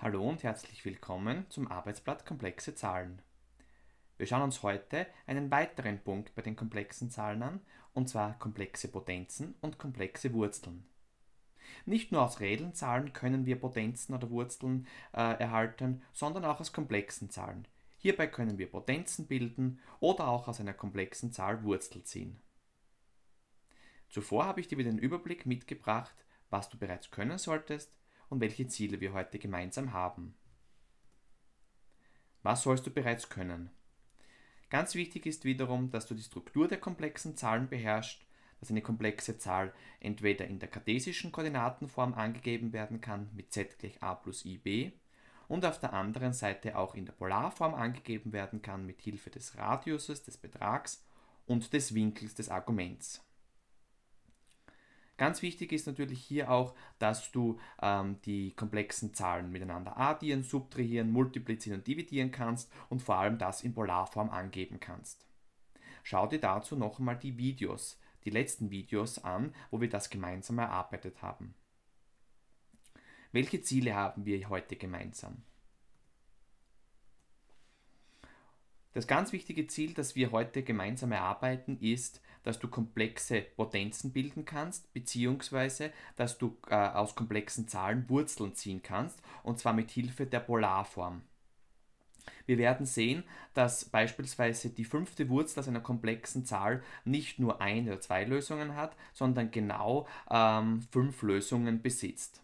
Hallo und herzlich willkommen zum Arbeitsblatt Komplexe Zahlen. Wir schauen uns heute einen weiteren Punkt bei den komplexen Zahlen an, und zwar komplexe Potenzen und komplexe Wurzeln. Nicht nur aus reellen Zahlen können wir Potenzen oder Wurzeln äh, erhalten, sondern auch aus komplexen Zahlen. Hierbei können wir Potenzen bilden oder auch aus einer komplexen Zahl Wurzel ziehen. Zuvor habe ich dir wieder einen Überblick mitgebracht, was du bereits können solltest und welche Ziele wir heute gemeinsam haben. Was sollst du bereits können? Ganz wichtig ist wiederum, dass du die Struktur der komplexen Zahlen beherrschst, dass eine komplexe Zahl entweder in der kartesischen Koordinatenform angegeben werden kann mit z gleich a plus ib und auf der anderen Seite auch in der Polarform angegeben werden kann mit Hilfe des Radiuses, des Betrags und des Winkels des Arguments. Ganz wichtig ist natürlich hier auch, dass du ähm, die komplexen Zahlen miteinander addieren, subtrahieren, multiplizieren und dividieren kannst und vor allem das in Polarform angeben kannst. Schau dir dazu noch einmal die Videos, die letzten Videos an, wo wir das gemeinsam erarbeitet haben. Welche Ziele haben wir heute gemeinsam? Das ganz wichtige Ziel, das wir heute gemeinsam erarbeiten, ist, dass du komplexe Potenzen bilden kannst, beziehungsweise dass du äh, aus komplexen Zahlen Wurzeln ziehen kannst, und zwar mit Hilfe der Polarform. Wir werden sehen, dass beispielsweise die fünfte Wurzel aus einer komplexen Zahl nicht nur eine oder zwei Lösungen hat, sondern genau ähm, fünf Lösungen besitzt.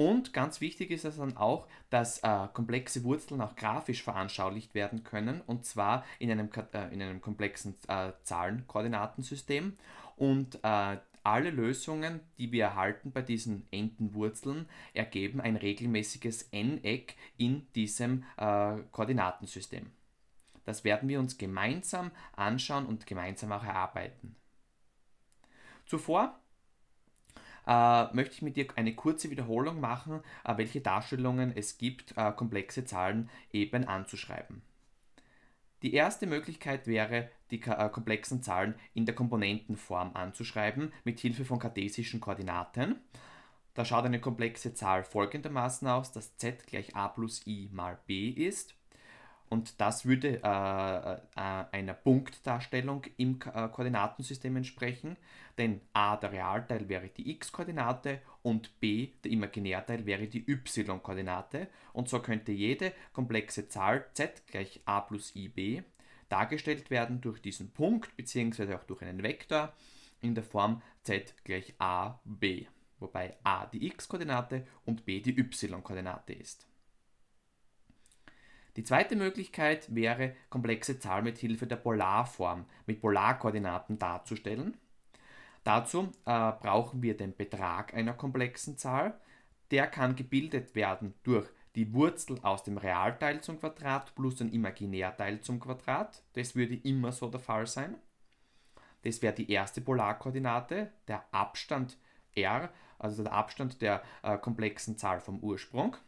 Und ganz wichtig ist es dann auch, dass äh, komplexe Wurzeln auch grafisch veranschaulicht werden können und zwar in einem, äh, in einem komplexen äh, Zahlenkoordinatensystem. Und äh, alle Lösungen, die wir erhalten bei diesen Entenwurzeln, ergeben ein regelmäßiges N-Eck in diesem äh, Koordinatensystem. Das werden wir uns gemeinsam anschauen und gemeinsam auch erarbeiten. Zuvor äh, möchte ich mit dir eine kurze Wiederholung machen, äh, welche Darstellungen es gibt, äh, komplexe Zahlen eben anzuschreiben. Die erste Möglichkeit wäre, die äh, komplexen Zahlen in der Komponentenform anzuschreiben, mit Hilfe von kartesischen Koordinaten. Da schaut eine komplexe Zahl folgendermaßen aus, dass z gleich a plus i mal b ist und das würde äh, äh, äh einer Punktdarstellung im K äh, Koordinatensystem entsprechen, denn a der Realteil wäre die x-Koordinate und b der Imaginärteil wäre die y-Koordinate. Und so könnte jede komplexe Zahl z gleich a plus ib dargestellt werden durch diesen Punkt bzw. auch durch einen Vektor in der Form z gleich a b, wobei a die x-Koordinate und b die y-Koordinate ist. Die zweite Möglichkeit wäre, komplexe Zahlen mit Hilfe der Polarform, mit Polarkoordinaten darzustellen. Dazu äh, brauchen wir den Betrag einer komplexen Zahl. Der kann gebildet werden durch die Wurzel aus dem Realteil zum Quadrat plus den Imaginärteil zum Quadrat. Das würde immer so der Fall sein. Das wäre die erste Polarkoordinate, der Abstand r, also der Abstand der äh, komplexen Zahl vom Ursprung.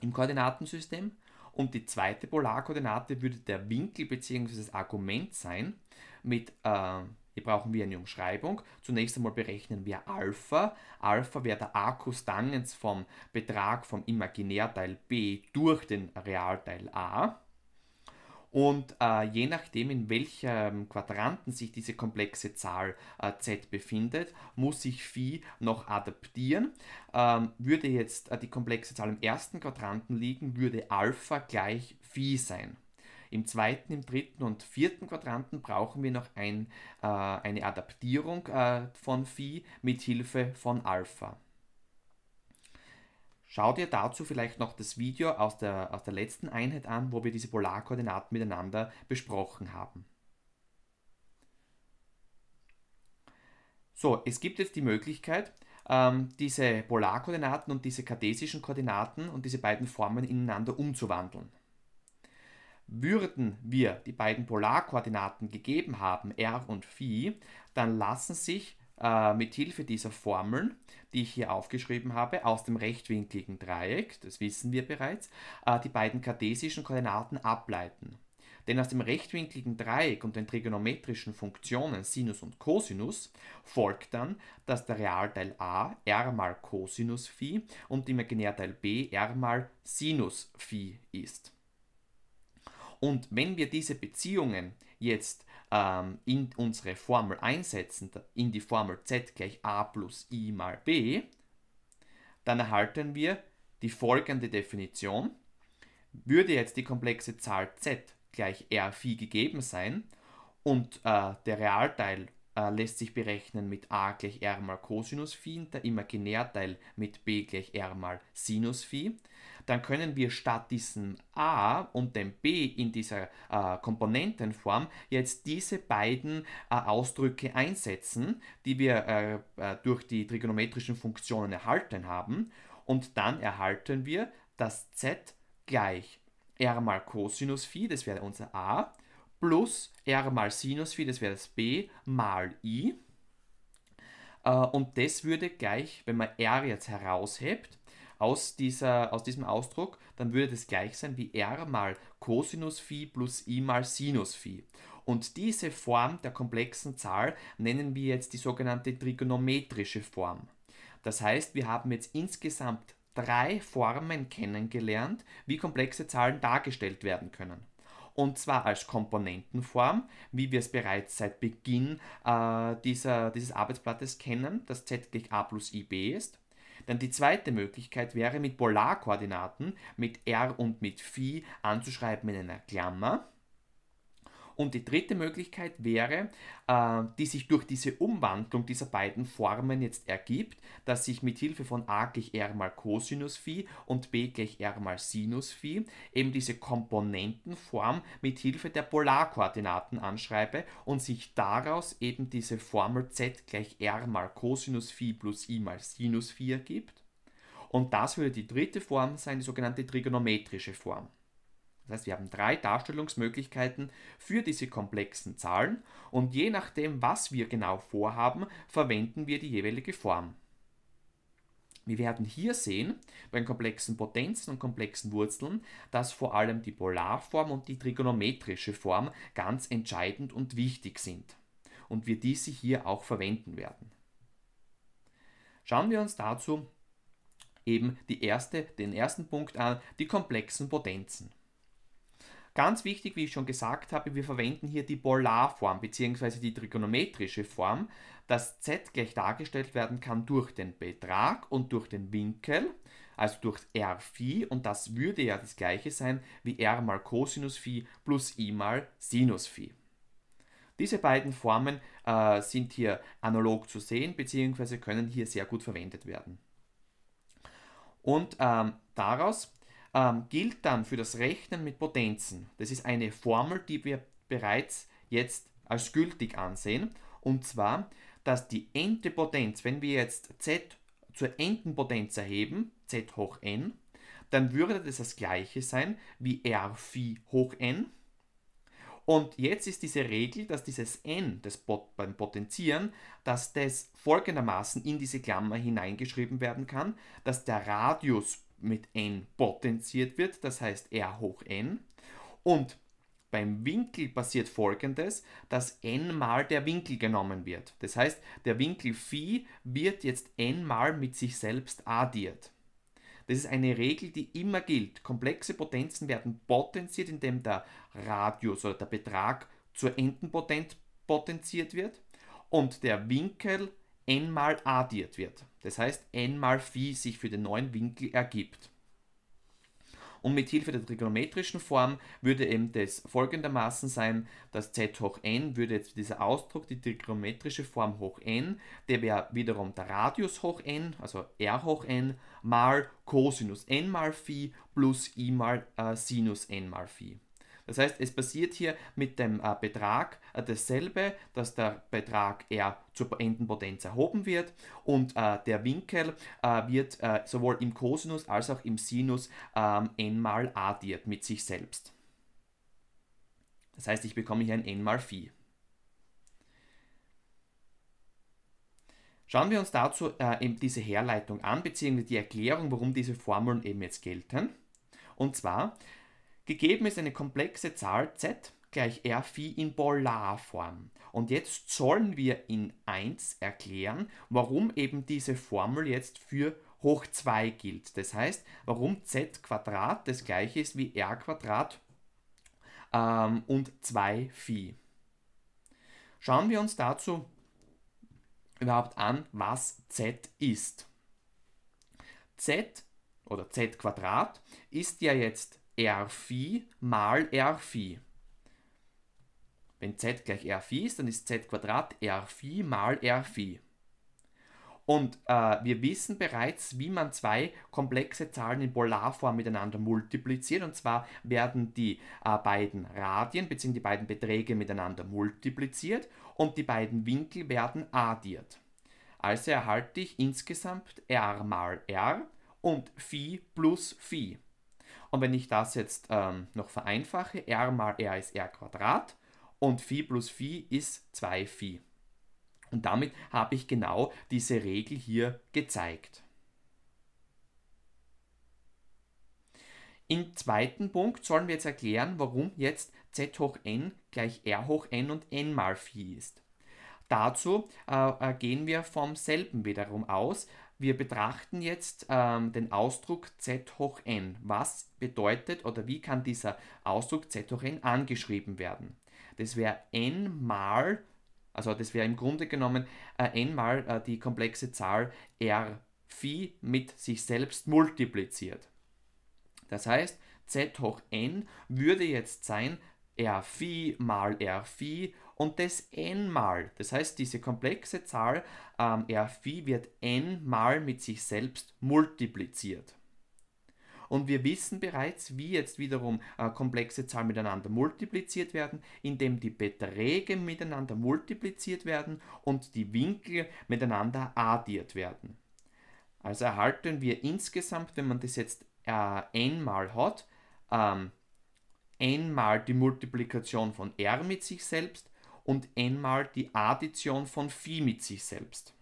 Im Koordinatensystem und die zweite Polarkoordinate würde der Winkel bzw. das Argument sein. Mit, äh, hier brauchen wir eine Umschreibung. Zunächst einmal berechnen wir Alpha. Alpha wäre der Arcus Tangens vom Betrag vom Imaginärteil b durch den Realteil a. Und äh, je nachdem, in welchem Quadranten sich diese komplexe Zahl äh, z befindet, muss sich phi noch adaptieren. Ähm, würde jetzt äh, die komplexe Zahl im ersten Quadranten liegen, würde Alpha gleich phi sein. Im zweiten, im dritten und vierten Quadranten brauchen wir noch ein, äh, eine Adaptierung äh, von phi mit Hilfe von Alpha. Schau dir dazu vielleicht noch das Video aus der, aus der letzten Einheit an, wo wir diese Polarkoordinaten miteinander besprochen haben. So, es gibt jetzt die Möglichkeit, ähm, diese Polarkoordinaten und diese kartesischen Koordinaten und diese beiden Formen ineinander umzuwandeln. Würden wir die beiden Polarkoordinaten gegeben haben, r und phi, dann lassen sich äh, mithilfe dieser Formeln, die ich hier aufgeschrieben habe, aus dem rechtwinkligen Dreieck, das wissen wir bereits, äh, die beiden kartesischen Koordinaten ableiten. Denn aus dem rechtwinkligen Dreieck und den trigonometrischen Funktionen Sinus und Cosinus folgt dann, dass der Realteil a r mal Cosinus phi und Imaginärteil b r mal Sinus phi ist. Und wenn wir diese Beziehungen jetzt ähm, in unsere Formel einsetzen, in die Formel z gleich a plus i mal b, dann erhalten wir die folgende Definition. Würde jetzt die komplexe Zahl z gleich r phi gegeben sein und äh, der Realteil äh, lässt sich berechnen mit a gleich r mal Cosinus phi, der Imaginärteil mit b gleich r mal Sinus phi. Dann können wir statt diesem a und dem b in dieser äh, Komponentenform jetzt diese beiden äh, Ausdrücke einsetzen, die wir äh, äh, durch die trigonometrischen Funktionen erhalten haben. Und dann erhalten wir, dass z gleich r mal Cosinus phi, das wäre unser a, plus r mal Sinus Phi, das wäre das b, mal i. Äh, und das würde gleich, wenn man r jetzt heraushebt, aus, dieser, aus diesem Ausdruck, dann würde das gleich sein wie r mal Cosinus phi plus i mal Sinus phi. Und diese Form der komplexen Zahl nennen wir jetzt die sogenannte trigonometrische Form. Das heißt, wir haben jetzt insgesamt drei Formen kennengelernt, wie komplexe Zahlen dargestellt werden können und zwar als Komponentenform, wie wir es bereits seit Beginn äh, dieser, dieses Arbeitsblattes kennen, das z gleich a plus ib ist. Dann die zweite Möglichkeit wäre, mit Polarkoordinaten, mit r und mit phi anzuschreiben in einer Klammer. Und die dritte Möglichkeit wäre, äh, die sich durch diese Umwandlung dieser beiden Formen jetzt ergibt, dass ich mit Hilfe von a gleich r mal Cosinus phi und b gleich r mal Sinus phi eben diese Komponentenform mit Hilfe der Polarkoordinaten anschreibe und sich daraus eben diese Formel z gleich r mal Cosinus phi plus i mal Sinus phi ergibt. Und das würde die dritte Form sein, die sogenannte trigonometrische Form. Das heißt, wir haben drei Darstellungsmöglichkeiten für diese komplexen Zahlen und je nachdem, was wir genau vorhaben, verwenden wir die jeweilige Form. Wir werden hier sehen, bei den komplexen Potenzen und komplexen Wurzeln, dass vor allem die Polarform und die trigonometrische Form ganz entscheidend und wichtig sind und wir diese hier auch verwenden werden. Schauen wir uns dazu eben erste, den ersten Punkt an, die komplexen Potenzen. Ganz wichtig, wie ich schon gesagt habe, wir verwenden hier die Polarform bzw. die trigonometrische Form, dass z gleich dargestellt werden kann durch den Betrag und durch den Winkel, also durch r phi und das würde ja das gleiche sein wie r mal Cosinus phi plus i mal Sinus phi. Diese beiden Formen äh, sind hier analog zu sehen bzw. können hier sehr gut verwendet werden. Und ähm, daraus ähm, gilt dann für das Rechnen mit Potenzen. Das ist eine Formel, die wir bereits jetzt als gültig ansehen. Und zwar, dass die nte Potenz, wenn wir jetzt z zur nten Potenz erheben, z hoch n, dann würde das das gleiche sein wie r phi hoch n. Und jetzt ist diese Regel, dass dieses n das Pot beim Potenzieren, dass das folgendermaßen in diese Klammer hineingeschrieben werden kann, dass der Radius mit n potenziert wird, das heißt r hoch n. Und beim Winkel passiert folgendes, dass n mal der Winkel genommen wird. Das heißt, der Winkel phi wird jetzt n mal mit sich selbst addiert. Das ist eine Regel, die immer gilt. Komplexe Potenzen werden potenziert, indem der Radius oder der Betrag zur Endenpotenz potenziert wird und der Winkel n mal addiert wird. Das heißt, n mal phi sich für den neuen Winkel ergibt. Und mit Hilfe der trigonometrischen Form würde eben das folgendermaßen sein, dass z hoch n würde jetzt dieser Ausdruck, die trigonometrische Form hoch n, der wäre wiederum der Radius hoch n, also r hoch n, mal Cosinus n mal phi plus i mal äh, Sinus n mal phi. Das heißt, es passiert hier mit dem äh, Betrag äh, dasselbe, dass der Betrag R zur Endenpotenz erhoben wird und äh, der Winkel äh, wird äh, sowohl im Cosinus als auch im Sinus ähm, n mal addiert mit sich selbst. Das heißt, ich bekomme hier ein n mal Phi. Schauen wir uns dazu äh, eben diese Herleitung an, beziehungsweise die Erklärung, warum diese Formeln eben jetzt gelten. Und zwar, Gegeben ist eine komplexe Zahl z gleich r phi in Polarform. Und jetzt sollen wir in 1 erklären, warum eben diese Formel jetzt für hoch 2 gilt. Das heißt, warum z Quadrat das gleiche ist wie r Quadrat ähm, und 2 phi. Schauen wir uns dazu überhaupt an, was z ist. z oder z Quadrat ist ja jetzt Rphi mal Rphi. Wenn z gleich Rphi ist, dann ist z Quadrat Rphi mal Rphi. Und äh, wir wissen bereits, wie man zwei komplexe Zahlen in Polarform miteinander multipliziert. Und zwar werden die äh, beiden Radien bzw. die beiden Beträge miteinander multipliziert und die beiden Winkel werden addiert. Also erhalte ich insgesamt r mal r und phi plus phi. Und wenn ich das jetzt ähm, noch vereinfache, r mal r ist r Quadrat und phi plus phi ist 2 phi. Und damit habe ich genau diese Regel hier gezeigt. Im zweiten Punkt sollen wir jetzt erklären, warum jetzt z hoch n gleich r hoch n und n mal phi ist. Dazu äh, äh gehen wir vom selben wiederum aus, wir betrachten jetzt ähm, den Ausdruck z hoch n. Was bedeutet oder wie kann dieser Ausdruck z hoch n angeschrieben werden? Das wäre n mal, also das wäre im Grunde genommen äh, n mal äh, die komplexe Zahl r phi mit sich selbst multipliziert. Das heißt, z hoch n würde jetzt sein r phi mal r phi und das n mal. Das heißt, diese komplexe Zahl ähm, r phi wird n mal mit sich selbst multipliziert. Und wir wissen bereits, wie jetzt wiederum äh, komplexe Zahlen miteinander multipliziert werden, indem die Beträge miteinander multipliziert werden und die Winkel miteinander addiert werden. Also erhalten wir insgesamt, wenn man das jetzt äh, n mal hat, ähm, n mal die Multiplikation von r mit sich selbst und n mal die Addition von phi mit sich selbst.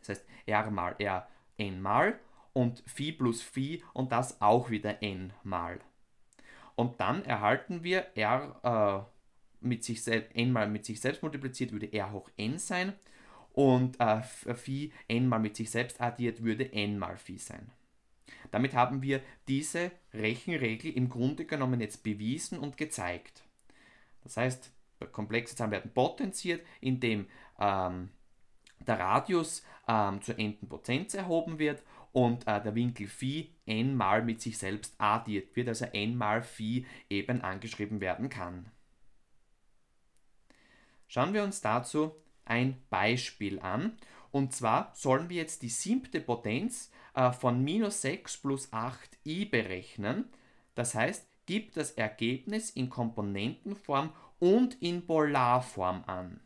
Das heißt r mal r n mal und phi plus phi und das auch wieder n mal. Und dann erhalten wir r äh, mit sich selbst, n mal mit sich selbst multipliziert würde r hoch n sein und äh, äh, phi n mal mit sich selbst addiert würde n mal phi sein. Damit haben wir diese Rechenregel im Grunde genommen jetzt bewiesen und gezeigt. Das heißt, komplexe Zahlen werden potenziert, indem ähm, der Radius ähm, zur n-ten erhoben wird und äh, der Winkel phi n mal mit sich selbst addiert wird, also n mal phi eben angeschrieben werden kann. Schauen wir uns dazu ein Beispiel an. Und zwar sollen wir jetzt die siebte Potenz äh, von minus 6 plus 8i berechnen. Das heißt, gibt das Ergebnis in Komponentenform und in Polarform an.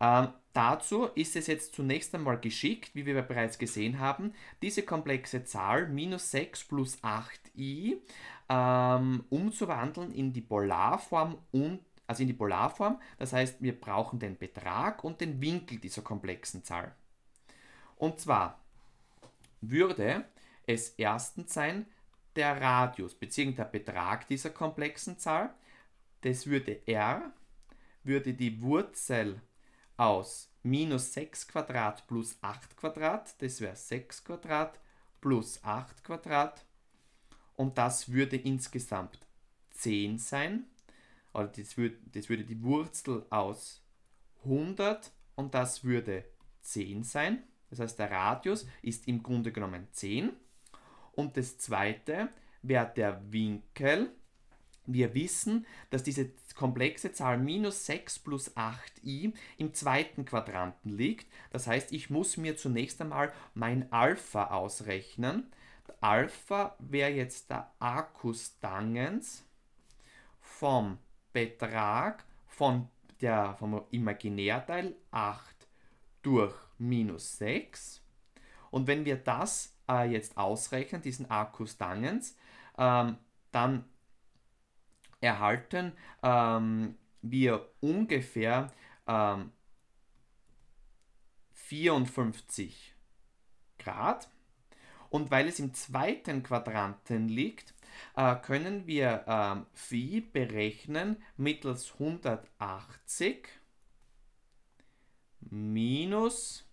Ähm, dazu ist es jetzt zunächst einmal geschickt, wie wir bereits gesehen haben, diese komplexe Zahl minus 6 plus 8i ähm, umzuwandeln in die Polarform und also in die Polarform. Das heißt, wir brauchen den Betrag und den Winkel dieser komplexen Zahl. Und zwar würde es erstens sein der Radius bzw. der Betrag dieser komplexen Zahl, das würde r, würde die Wurzel aus minus 6 Quadrat plus 8 Quadrat, das wäre 6 Quadrat plus 8 Quadrat und das würde insgesamt 10 sein. Oder also das, würd, das würde die Wurzel aus 100 und das würde 10 sein. Das heißt, der Radius ist im Grunde genommen 10. Und das zweite wäre der Winkel wir wissen, dass diese komplexe Zahl minus 6 plus 8i im zweiten Quadranten liegt. Das heißt, ich muss mir zunächst einmal mein Alpha ausrechnen. Alpha wäre jetzt der Arcus Tangens vom Betrag von der, vom Imaginärteil 8 durch minus 6. Und wenn wir das äh, jetzt ausrechnen, diesen Arcus Tangens, ähm, dann erhalten, ähm, wir ungefähr ähm, 54 Grad. Und weil es im zweiten Quadranten liegt, äh, können wir ähm, Phi berechnen mittels 180 minus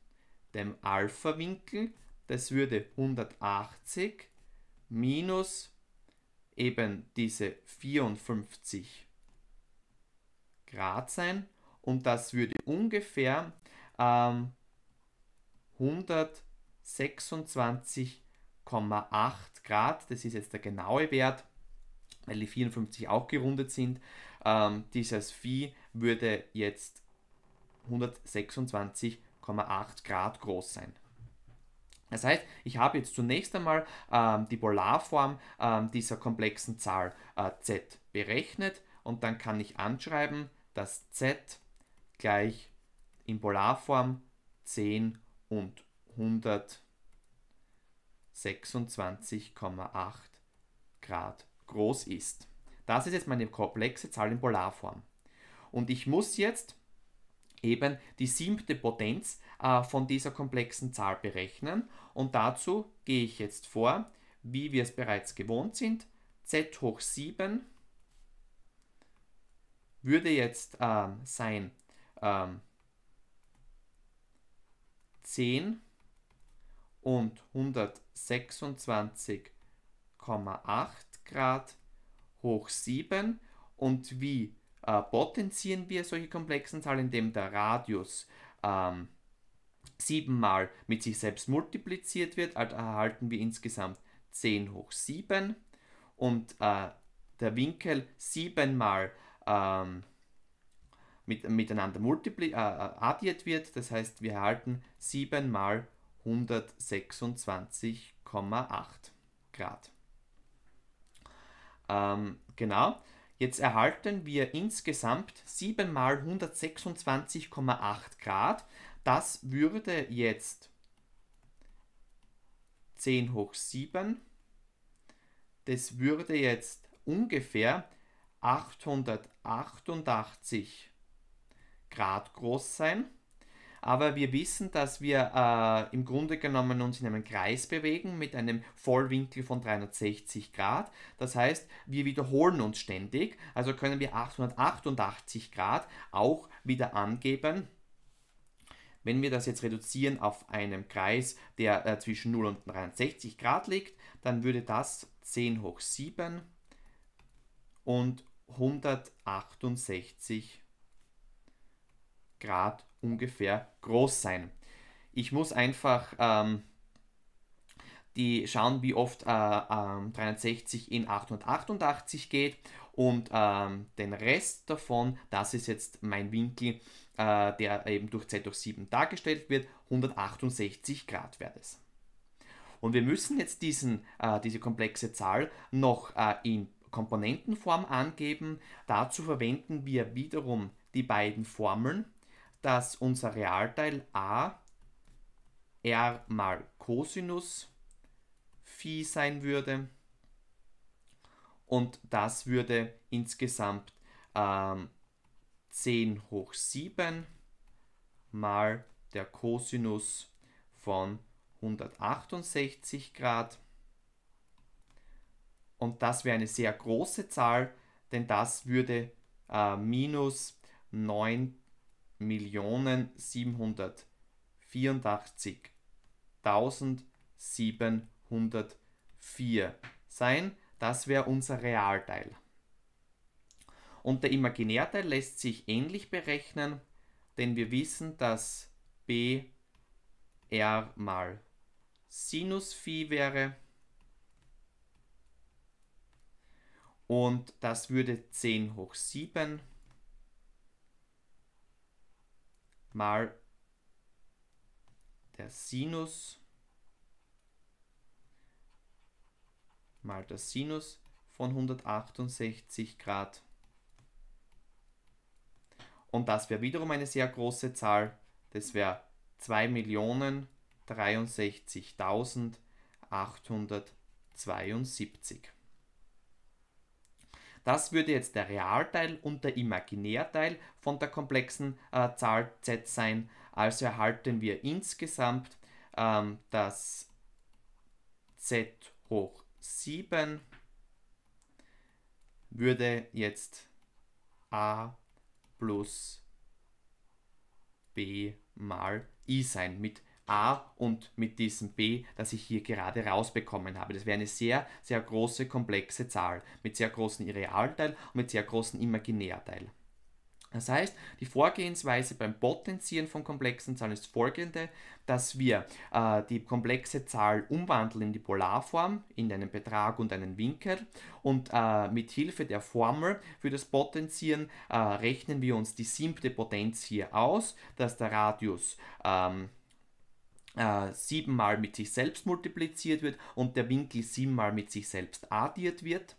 dem Alpha-Winkel. Das würde 180 minus eben diese 54 Grad sein und das würde ungefähr ähm, 126,8 Grad, das ist jetzt der genaue Wert, weil die 54 auch gerundet sind, ähm, dieses Vieh würde jetzt 126,8 Grad groß sein. Das heißt, ich habe jetzt zunächst einmal ähm, die Polarform ähm, dieser komplexen Zahl äh, z berechnet und dann kann ich anschreiben, dass z gleich in Polarform 10 und 126,8 Grad groß ist. Das ist jetzt meine komplexe Zahl in Polarform. Und ich muss jetzt eben die siebte Potenz äh, von dieser komplexen Zahl berechnen. Und dazu gehe ich jetzt vor, wie wir es bereits gewohnt sind. z hoch 7 würde jetzt äh, sein äh, 10 und 126,8 Grad hoch 7 und wie äh, potenzieren wir solche komplexen Zahlen, indem der Radius ähm, siebenmal mit sich selbst multipliziert wird, also erhalten wir insgesamt 10 hoch 7 und äh, der Winkel siebenmal ähm, mit, miteinander multipli äh, äh addiert wird, das heißt wir erhalten 7 mal 126,8 Grad. Ähm, genau, Jetzt erhalten wir insgesamt 7 mal 126,8 Grad. Das würde jetzt 10 hoch 7. Das würde jetzt ungefähr 888 Grad groß sein aber wir wissen, dass wir äh, im Grunde genommen uns in einem Kreis bewegen mit einem Vollwinkel von 360 Grad. Das heißt, wir wiederholen uns ständig, also können wir 888 Grad auch wieder angeben. Wenn wir das jetzt reduzieren auf einem Kreis, der äh, zwischen 0 und 63 Grad liegt, dann würde das 10 hoch 7 und 168 Grad ungefähr groß sein. Ich muss einfach ähm, die schauen, wie oft äh, ähm, 360 in 888 geht und ähm, den Rest davon, das ist jetzt mein Winkel, äh, der eben durch Z durch 7 dargestellt wird, 168 Grad wäre das. Und wir müssen jetzt diesen, äh, diese komplexe Zahl noch äh, in Komponentenform angeben. Dazu verwenden wir wiederum die beiden Formeln dass unser Realteil a r mal Cosinus phi sein würde. Und das würde insgesamt ähm, 10 hoch 7 mal der Cosinus von 168 Grad. Und das wäre eine sehr große Zahl, denn das würde äh, minus 9 Millionen siebenhundertvierundachtzigtausendsiebenhundertvier sein. Das wäre unser Realteil. Und der Imaginärteil lässt sich ähnlich berechnen, denn wir wissen, dass b r mal Sinus Phi wäre und das würde 10 hoch 7 mal der Sinus mal der Sinus von 168 Grad. Und das wäre wiederum eine sehr große Zahl. Das wäre 2.063.872. Das würde jetzt der Realteil und der Imaginärteil von der komplexen äh, Zahl z sein. Also erhalten wir insgesamt ähm, das z hoch 7 würde jetzt a plus b mal i sein mit A und mit diesem B, das ich hier gerade rausbekommen habe. Das wäre eine sehr, sehr große, komplexe Zahl mit sehr großen Realteil und mit sehr großen Imaginärteil. Das heißt, die Vorgehensweise beim Potenzieren von komplexen Zahlen ist folgende, dass wir äh, die komplexe Zahl umwandeln in die Polarform, in einen Betrag und einen Winkel und äh, mit Hilfe der Formel für das Potenzieren äh, rechnen wir uns die siebte Potenz hier aus, dass der Radius ähm, äh, siebenmal mit sich selbst multipliziert wird und der Winkel siebenmal mit sich selbst addiert wird.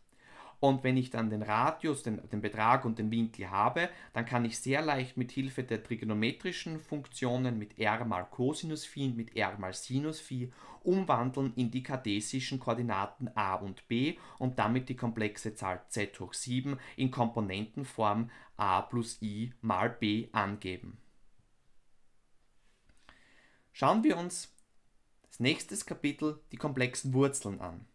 Und wenn ich dann den Radius, den, den Betrag und den Winkel habe, dann kann ich sehr leicht mit Hilfe der trigonometrischen Funktionen mit r mal Cosinus phi und mit r mal Sinus phi umwandeln in die kartesischen Koordinaten a und b und damit die komplexe Zahl z hoch 7 in Komponentenform a plus i mal b angeben. Schauen wir uns das nächste Kapitel die komplexen Wurzeln an.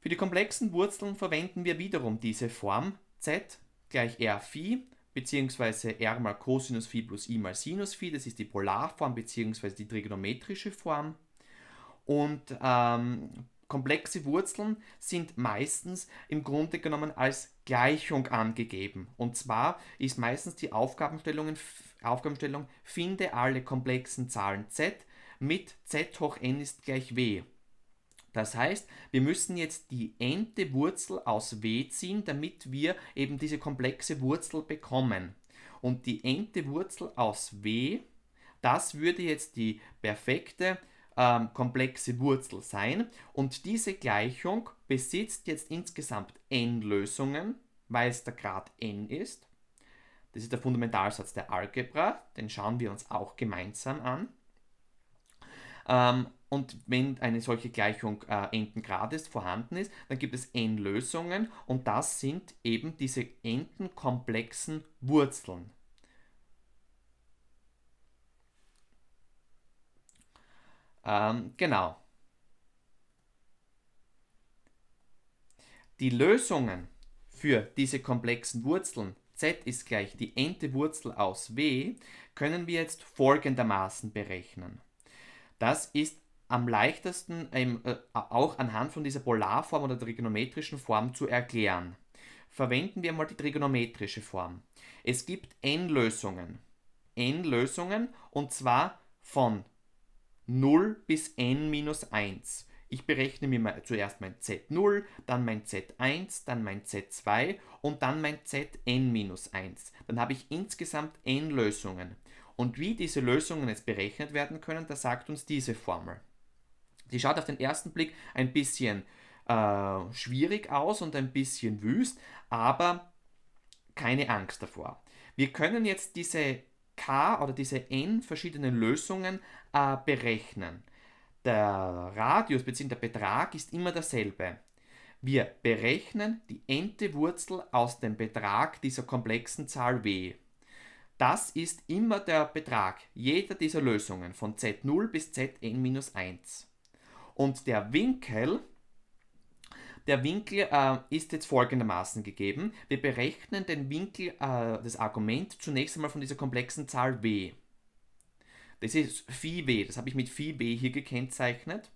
Für die komplexen Wurzeln verwenden wir wiederum diese Form z gleich r phi bzw. r mal Cosinus phi plus i mal Sinus phi, das ist die Polarform bzw. die trigonometrische Form. Und ähm, komplexe Wurzeln sind meistens im Grunde genommen als Gleichung angegeben. Und zwar ist meistens die Aufgabenstellung Aufgabenstellung, finde alle komplexen Zahlen z mit z hoch n ist gleich w. Das heißt, wir müssen jetzt die nte Wurzel aus w ziehen, damit wir eben diese komplexe Wurzel bekommen. Und die nte Wurzel aus w, das würde jetzt die perfekte ähm, komplexe Wurzel sein. Und diese Gleichung besitzt jetzt insgesamt n Lösungen, weil es der Grad n ist. Das ist der Fundamentalsatz der Algebra, den schauen wir uns auch gemeinsam an. Ähm, und wenn eine solche Gleichung äh, Endengrades vorhanden ist, dann gibt es n-Lösungen und das sind eben diese n komplexen Wurzeln. Ähm, genau. Die Lösungen für diese komplexen Wurzeln z ist gleich die nte Wurzel aus w, können wir jetzt folgendermaßen berechnen. Das ist am leichtesten ähm, äh, auch anhand von dieser Polarform oder trigonometrischen Form zu erklären. Verwenden wir mal die trigonometrische Form. Es gibt n Lösungen. n Lösungen und zwar von 0 bis n 1. Ich berechne mir mal, zuerst mein Z0, dann mein Z1, dann mein Z2 und dann mein Zn-1. Dann habe ich insgesamt n Lösungen. Und wie diese Lösungen jetzt berechnet werden können, das sagt uns diese Formel. Die schaut auf den ersten Blick ein bisschen äh, schwierig aus und ein bisschen wüst, aber keine Angst davor. Wir können jetzt diese k oder diese n verschiedenen Lösungen äh, berechnen der Radius bzw. der Betrag ist immer derselbe. Wir berechnen die nte Wurzel aus dem Betrag dieser komplexen Zahl w. Das ist immer der Betrag jeder dieser Lösungen von z0 bis zn-1. Und der Winkel, der Winkel äh, ist jetzt folgendermaßen gegeben. Wir berechnen den Winkel, äh, das Argument zunächst einmal von dieser komplexen Zahl w. Das ist Phi das habe ich mit Phi hier gekennzeichnet.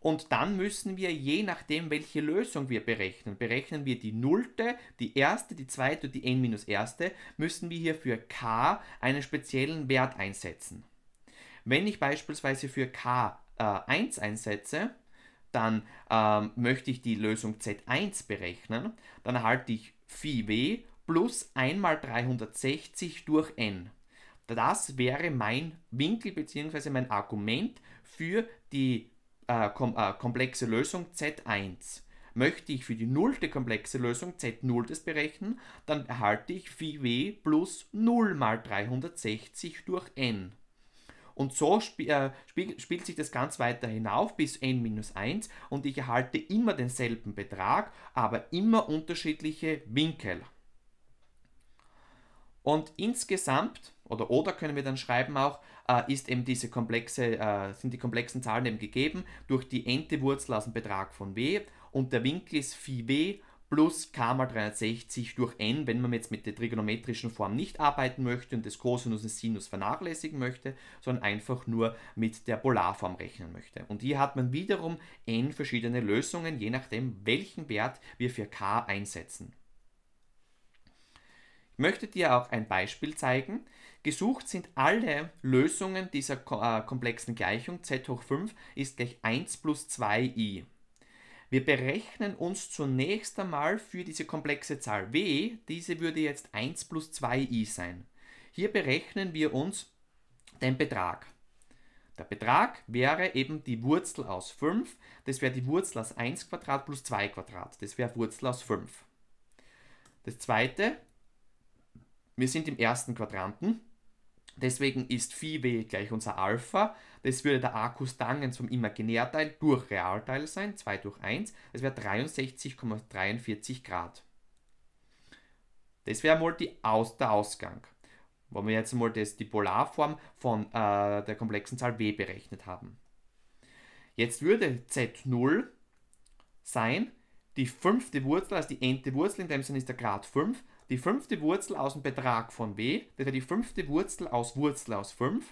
Und dann müssen wir, je nachdem, welche Lösung wir berechnen, berechnen wir die nullte, die erste, die zweite, die n minus erste, müssen wir hier für k einen speziellen Wert einsetzen. Wenn ich beispielsweise für k äh, 1 einsetze, dann ähm, möchte ich die Lösung z1 berechnen, dann erhalte ich phi w plus einmal 360 durch n. Das wäre mein Winkel bzw. mein Argument für die äh, kom äh, komplexe Lösung Z1. Möchte ich für die nullte komplexe Lösung Z0 das berechnen, dann erhalte ich VW plus 0 mal 360 durch n. Und so spiel, äh, spiel, spielt sich das ganz weiter hinauf bis n minus 1 und ich erhalte immer denselben Betrag, aber immer unterschiedliche Winkel. Und insgesamt, oder oder können wir dann schreiben auch, äh, ist eben diese komplexe, äh, sind die komplexen Zahlen eben gegeben durch die nte Wurzel aus dem Betrag von w und der Winkel ist phi w plus k mal 360 durch n, wenn man jetzt mit der trigonometrischen Form nicht arbeiten möchte und das Cosinus und Sinus vernachlässigen möchte, sondern einfach nur mit der Polarform rechnen möchte. Und hier hat man wiederum n verschiedene Lösungen, je nachdem welchen Wert wir für k einsetzen möchte dir auch ein Beispiel zeigen. Gesucht sind alle Lösungen dieser äh, komplexen Gleichung z hoch 5 ist gleich 1 plus 2i. Wir berechnen uns zunächst einmal für diese komplexe Zahl w, diese würde jetzt 1 plus 2i sein. Hier berechnen wir uns den Betrag. Der Betrag wäre eben die Wurzel aus 5, das wäre die Wurzel aus 1 Quadrat plus 2 Quadrat, das wäre Wurzel aus 5. Das zweite wir sind im ersten Quadranten. Deswegen ist Phi W gleich unser Alpha. Das würde der Arcus Tangens vom Imaginärteil durch Realteil sein, 2 durch 1. Das wäre 63,43 Grad. Das wäre mal Aus der Ausgang. Wo wir jetzt mal das, die Polarform von äh, der komplexen Zahl W berechnet haben. Jetzt würde Z0 sein, die fünfte Wurzel, also die n-te Wurzel, in dem Sinne ist der Grad 5, die fünfte Wurzel aus dem Betrag von W, das wäre die fünfte Wurzel aus Wurzel aus 5.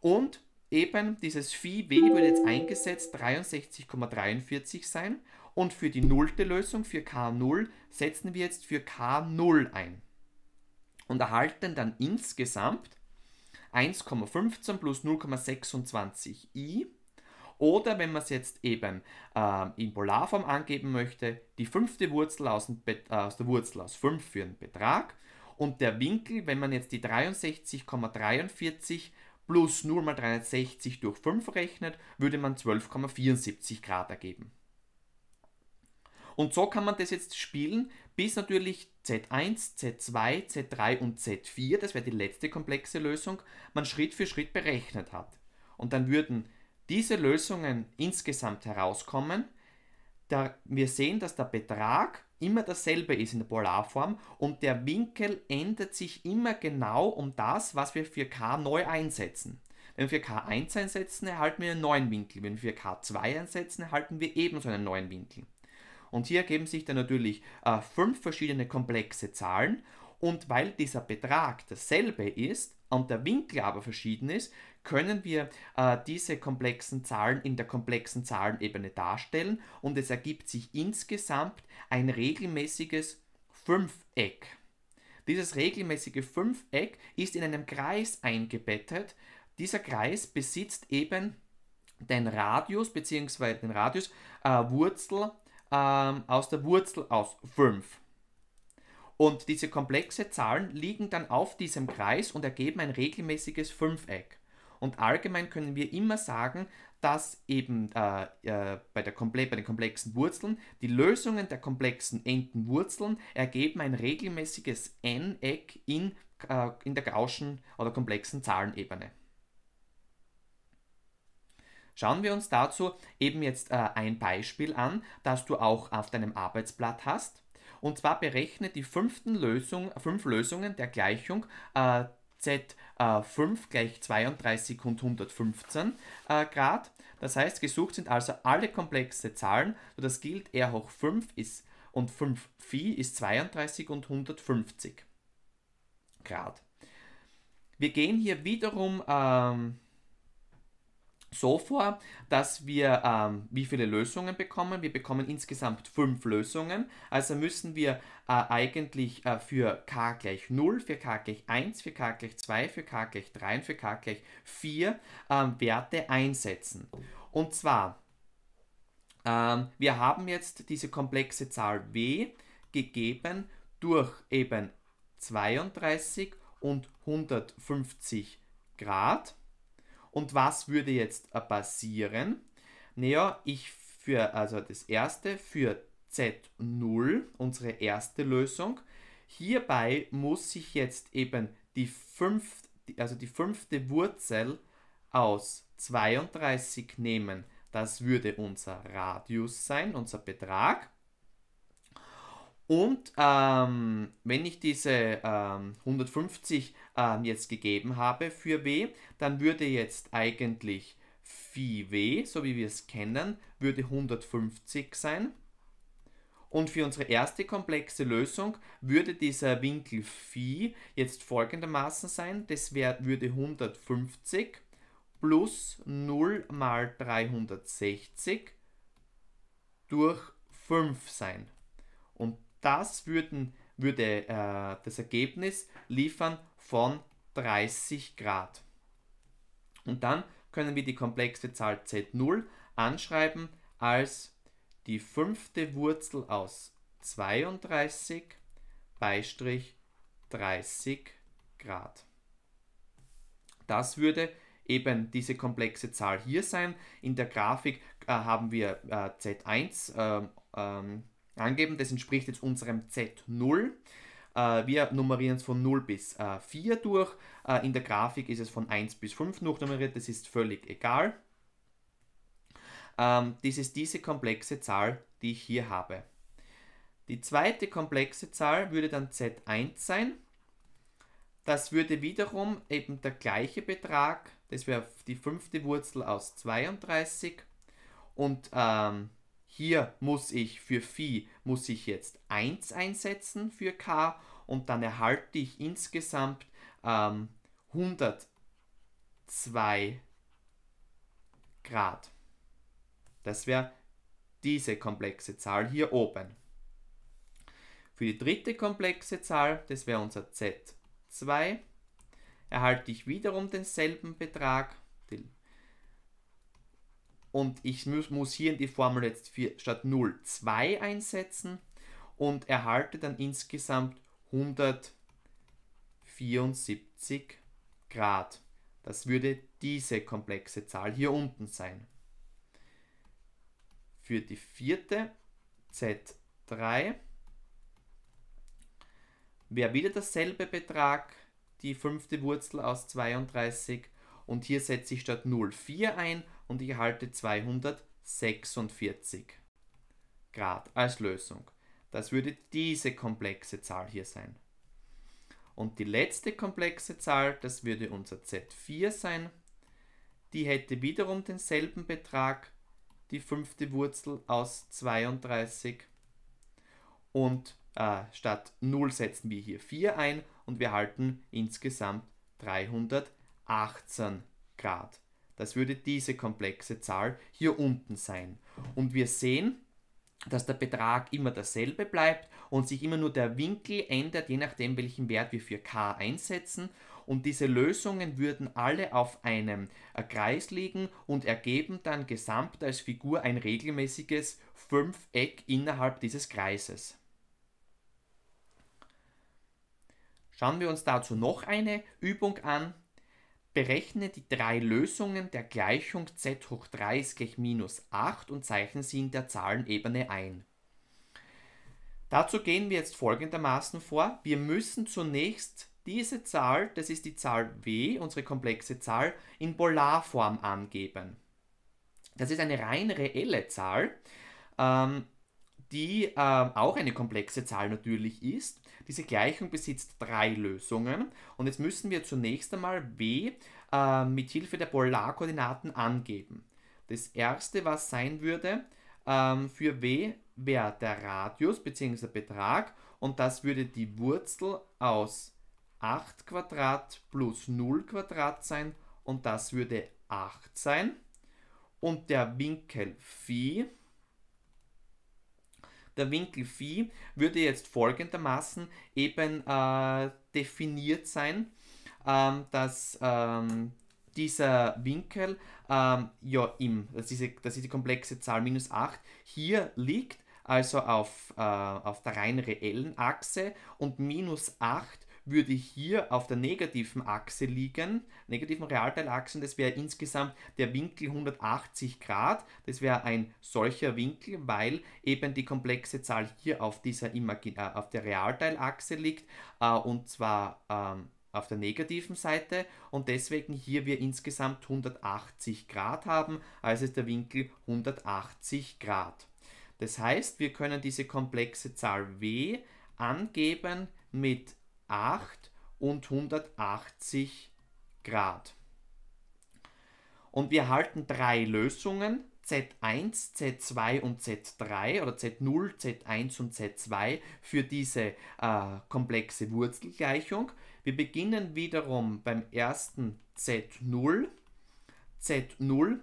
Und eben dieses Phi W würde jetzt eingesetzt 63,43 sein. Und für die nullte Lösung, für k0, setzen wir jetzt für k0 ein. Und erhalten dann insgesamt 1,15 plus 0,26i oder wenn man es jetzt eben äh, in Polarform angeben möchte, die fünfte Wurzel aus, äh, aus der Wurzel aus 5 für einen Betrag. Und der Winkel, wenn man jetzt die 63,43 plus 0 mal 360 durch 5 rechnet, würde man 12,74 Grad ergeben. Und so kann man das jetzt spielen, bis natürlich Z1, Z2, Z3 und Z4, das wäre die letzte komplexe Lösung, man Schritt für Schritt berechnet hat. Und dann würden diese Lösungen insgesamt herauskommen, da wir sehen, dass der Betrag immer dasselbe ist in der Polarform und der Winkel ändert sich immer genau um das, was wir für k neu einsetzen. Wenn wir k 1 einsetzen, erhalten wir einen neuen Winkel. Wenn wir k 2 einsetzen, erhalten wir ebenso einen neuen Winkel. Und hier ergeben sich dann natürlich äh, fünf verschiedene komplexe Zahlen und weil dieser Betrag dasselbe ist, und der Winkel aber verschieden ist, können wir äh, diese komplexen Zahlen in der komplexen Zahlenebene darstellen und es ergibt sich insgesamt ein regelmäßiges Fünfeck. Dieses regelmäßige Fünfeck ist in einem Kreis eingebettet. Dieser Kreis besitzt eben den Radius bzw. den Radius äh, Wurzel äh, aus der Wurzel aus 5. Und diese komplexe Zahlen liegen dann auf diesem Kreis und ergeben ein regelmäßiges Fünfeck. Und allgemein können wir immer sagen, dass eben äh, äh, bei, der Komple bei den komplexen Wurzeln die Lösungen der komplexen enden Wurzeln ergeben ein regelmäßiges n-Eck in, äh, in der gaußschen oder komplexen Zahlenebene. Schauen wir uns dazu eben jetzt äh, ein Beispiel an, das du auch auf deinem Arbeitsblatt hast. Und zwar berechne die fünften Lösung, fünf Lösungen der Gleichung äh, Z5 äh, gleich 32 und 115 äh, Grad. Das heißt, gesucht sind also alle komplexe Zahlen. So das gilt, R hoch 5 ist und 5 Phi ist 32 und 150 Grad. Wir gehen hier wiederum ähm, so vor, dass wir ähm, wie viele Lösungen bekommen. Wir bekommen insgesamt fünf Lösungen. Also müssen wir äh, eigentlich äh, für k gleich 0, für k gleich 1, für k gleich 2, für k gleich 3 und für k gleich 4 ähm, Werte einsetzen. Und zwar, ähm, wir haben jetzt diese komplexe Zahl w gegeben durch eben 32 und 150 Grad. Und was würde jetzt äh, passieren? Naja, ich für, also das erste für Z0, unsere erste Lösung. Hierbei muss ich jetzt eben die fünfte, also die fünfte Wurzel aus 32 nehmen. Das würde unser Radius sein, unser Betrag. Und ähm, wenn ich diese ähm, 150 ähm, jetzt gegeben habe für W, dann würde jetzt eigentlich Phi W, so wie wir es kennen, würde 150 sein. Und für unsere erste komplexe Lösung würde dieser Winkel Phi jetzt folgendermaßen sein. Das wär, würde 150 plus 0 mal 360 durch 5 sein. Das würden, würde äh, das Ergebnis liefern von 30 Grad. Und dann können wir die komplexe Zahl z0 anschreiben als die fünfte Wurzel aus 32 beistrich 30 Grad. Das würde eben diese komplexe Zahl hier sein. In der Grafik äh, haben wir äh, Z1 ähm, ähm, angeben. Das entspricht jetzt unserem Z0. Äh, wir nummerieren es von 0 bis 4 äh, durch. Äh, in der Grafik ist es von 1 bis 5 durchnummeriert, das ist völlig egal. Ähm, das ist diese komplexe Zahl, die ich hier habe. Die zweite komplexe Zahl würde dann Z1 sein. Das würde wiederum eben der gleiche Betrag, das wäre die fünfte Wurzel aus 32 und ähm, hier muss ich für Phi, muss ich jetzt 1 einsetzen für K und dann erhalte ich insgesamt ähm, 102 Grad. Das wäre diese komplexe Zahl hier oben. Für die dritte komplexe Zahl, das wäre unser Z2, erhalte ich wiederum denselben Betrag und ich muss, hier in die Formel jetzt 4, statt 0 2 einsetzen und erhalte dann insgesamt 174 Grad. Das würde diese komplexe Zahl hier unten sein. Für die vierte Z3 wäre wieder derselbe Betrag, die fünfte Wurzel aus 32 und hier setze ich statt 0,4 ein und ich erhalte 246 Grad als Lösung. Das würde diese komplexe Zahl hier sein. Und die letzte komplexe Zahl, das würde unser Z4 sein. Die hätte wiederum denselben Betrag, die fünfte Wurzel aus 32. Und äh, statt 0 setzen wir hier 4 ein und wir erhalten insgesamt 318 Grad. Das würde diese komplexe Zahl hier unten sein. Und wir sehen, dass der Betrag immer derselbe bleibt und sich immer nur der Winkel ändert, je nachdem welchen Wert wir für k einsetzen. Und diese Lösungen würden alle auf einem Kreis liegen und ergeben dann gesamt als Figur ein regelmäßiges Fünfeck innerhalb dieses Kreises. Schauen wir uns dazu noch eine Übung an. Berechne die drei Lösungen der Gleichung z hoch 3 ist gleich minus 8 und zeichne sie in der Zahlenebene ein. Dazu gehen wir jetzt folgendermaßen vor. Wir müssen zunächst diese Zahl, das ist die Zahl w, unsere komplexe Zahl, in Polarform angeben. Das ist eine rein reelle Zahl. Ähm, die ähm, auch eine komplexe Zahl natürlich ist. Diese Gleichung besitzt drei Lösungen und jetzt müssen wir zunächst einmal w äh, mit Hilfe der Polarkoordinaten angeben. Das erste, was sein würde, ähm, für w wäre der Radius bzw. der Betrag und das würde die Wurzel aus 8 Quadrat plus 0 Quadrat sein und das würde 8 sein und der Winkel Phi der Winkel Phi würde jetzt folgendermaßen eben äh, definiert sein, ähm, dass ähm, dieser Winkel ähm, ja im, das ist, das ist die komplexe Zahl minus 8, hier liegt, also auf, äh, auf der rein reellen Achse und minus 8 würde hier auf der negativen Achse liegen, negativen Realteilachsen, das wäre insgesamt der Winkel 180 Grad, das wäre ein solcher Winkel, weil eben die komplexe Zahl hier auf dieser Imagin äh, auf der Realteilachse liegt äh, und zwar ähm, auf der negativen Seite und deswegen hier wir insgesamt 180 Grad haben, also ist der Winkel 180 Grad. Das heißt, wir können diese komplexe Zahl w angeben mit 8 und 180 Grad. Und wir erhalten drei Lösungen, Z1, Z2 und Z3 oder Z0, Z1 und Z2 für diese äh, komplexe Wurzelgleichung. Wir beginnen wiederum beim ersten Z0. Z0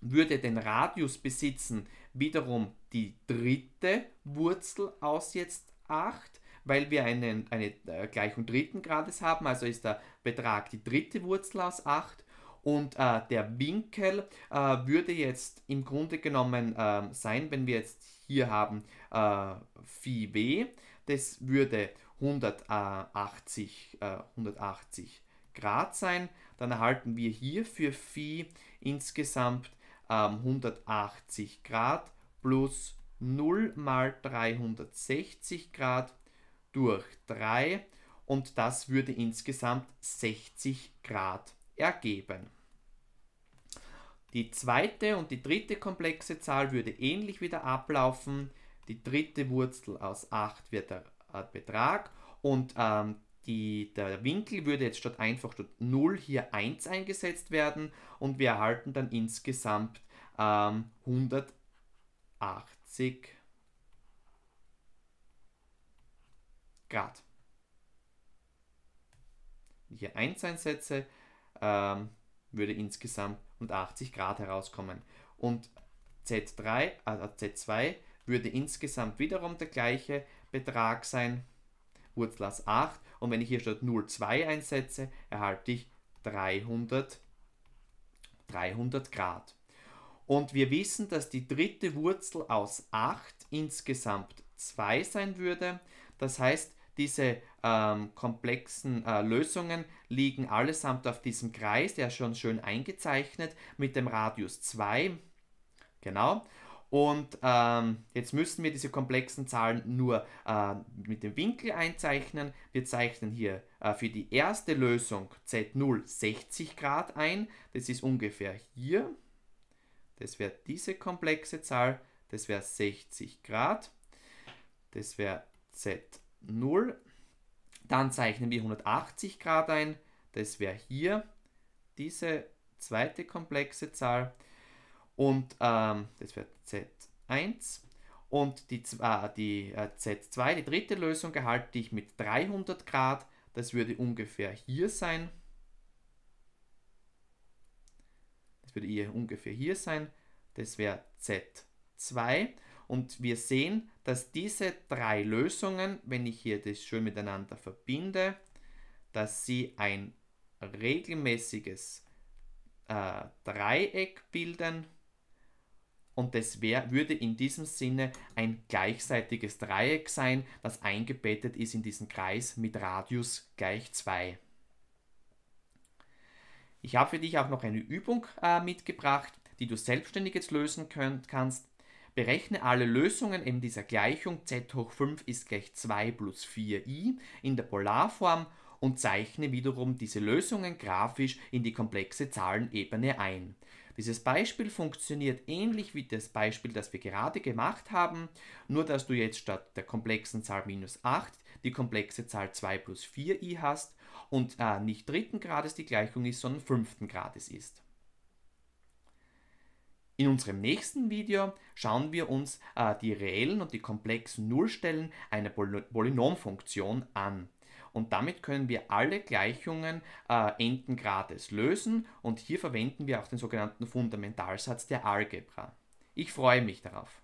würde den Radius besitzen, wiederum die dritte Wurzel aus jetzt 8 weil wir einen, eine äh, Gleichung dritten Grades haben, also ist der Betrag die dritte Wurzel aus 8 und äh, der Winkel äh, würde jetzt im Grunde genommen äh, sein, wenn wir jetzt hier haben äh, Phi W, das würde 180, 180 äh, Grad sein. Dann erhalten wir hier für Phi insgesamt 180 ähm, Grad plus 0 mal 360 Grad durch 3 und das würde insgesamt 60 Grad ergeben. Die zweite und die dritte komplexe Zahl würde ähnlich wieder ablaufen. Die dritte Wurzel aus 8 wird der äh, Betrag und ähm, die, der Winkel würde jetzt statt einfach statt 0 hier 1 eingesetzt werden und wir erhalten dann insgesamt ähm, 180 Grad. Hier 1 einsetze, ähm, würde insgesamt um 80 Grad herauskommen. Und Z3, also Z2 würde insgesamt wiederum der gleiche Betrag sein, Wurzel aus 8. Und wenn ich hier statt 0,2 einsetze, erhalte ich 300, 300 Grad. Und wir wissen, dass die dritte Wurzel aus 8 insgesamt 2 sein würde. Das heißt, diese ähm, komplexen äh, Lösungen liegen allesamt auf diesem Kreis, der ist schon schön eingezeichnet mit dem Radius 2. Genau. Und ähm, jetzt müssen wir diese komplexen Zahlen nur äh, mit dem Winkel einzeichnen. Wir zeichnen hier äh, für die erste Lösung Z0 60 Grad ein. Das ist ungefähr hier. Das wäre diese komplexe Zahl. Das wäre 60 Grad. Das wäre Z1. 0. Dann zeichnen wir 180 Grad ein. Das wäre hier diese zweite komplexe Zahl. Und ähm, das wäre Z1. Und die, äh, die äh, Z2, die dritte Lösung, erhalte ich mit 300 Grad. Das würde ungefähr hier sein. Das würde hier ungefähr hier sein. Das wäre Z2. Und wir sehen, dass diese drei Lösungen, wenn ich hier das schön miteinander verbinde, dass sie ein regelmäßiges äh, Dreieck bilden. Und das wär, würde in diesem Sinne ein gleichseitiges Dreieck sein, das eingebettet ist in diesen Kreis mit Radius gleich 2. Ich habe für dich auch noch eine Übung äh, mitgebracht, die du selbstständig jetzt lösen könnt, kannst. Berechne alle Lösungen eben dieser Gleichung z hoch 5 ist gleich 2 plus 4i in der Polarform und zeichne wiederum diese Lösungen grafisch in die komplexe Zahlenebene ein. Dieses Beispiel funktioniert ähnlich wie das Beispiel, das wir gerade gemacht haben, nur dass du jetzt statt der komplexen Zahl minus 8 die komplexe Zahl 2 plus 4i hast und äh, nicht dritten Grades die Gleichung ist, sondern fünften Grades ist. In unserem nächsten Video schauen wir uns äh, die reellen und die komplexen Nullstellen einer Poly Polynomfunktion an. Und damit können wir alle Gleichungen äh, Endengrades lösen und hier verwenden wir auch den sogenannten Fundamentalsatz der Algebra. Ich freue mich darauf.